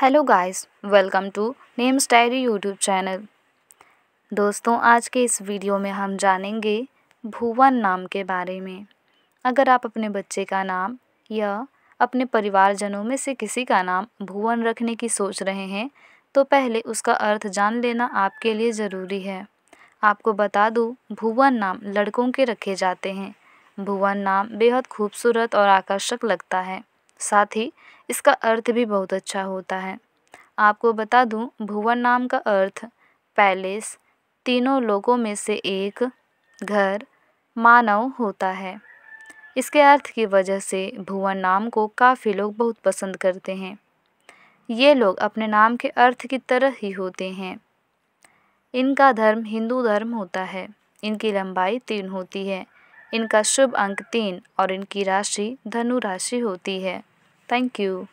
Hello guys welcome to names diary YouTube channel दोस्तों आज के इस वीडियो में हम जानेंगे भुवन नाम के बारे में अगर आप अपने बच्चे का नाम या अपने परिवारजनों में से किसी का नाम भुवन रखने की सोच रहे हैं तो पहले उसका अर्थ जान लेना आपके लिए ज़रूरी है आपको बता दूँ भुवन नाम लड़कों के रखे जाते हैं भुवन नाम बेहद खूबसूरत और आकर्षक लगता है साथ ही इसका अर्थ भी बहुत अच्छा होता है आपको बता दूं भुवन नाम का अर्थ पैलेस तीनों लोगों में से एक घर मानव होता है इसके अर्थ की वजह से भुवन नाम को काफ़ी लोग बहुत पसंद करते हैं ये लोग अपने नाम के अर्थ की तरह ही होते हैं इनका धर्म हिंदू धर्म होता है इनकी लंबाई तीन होती है इनका शुभ अंक तीन और इनकी राशि धनु राशि होती है Thank you.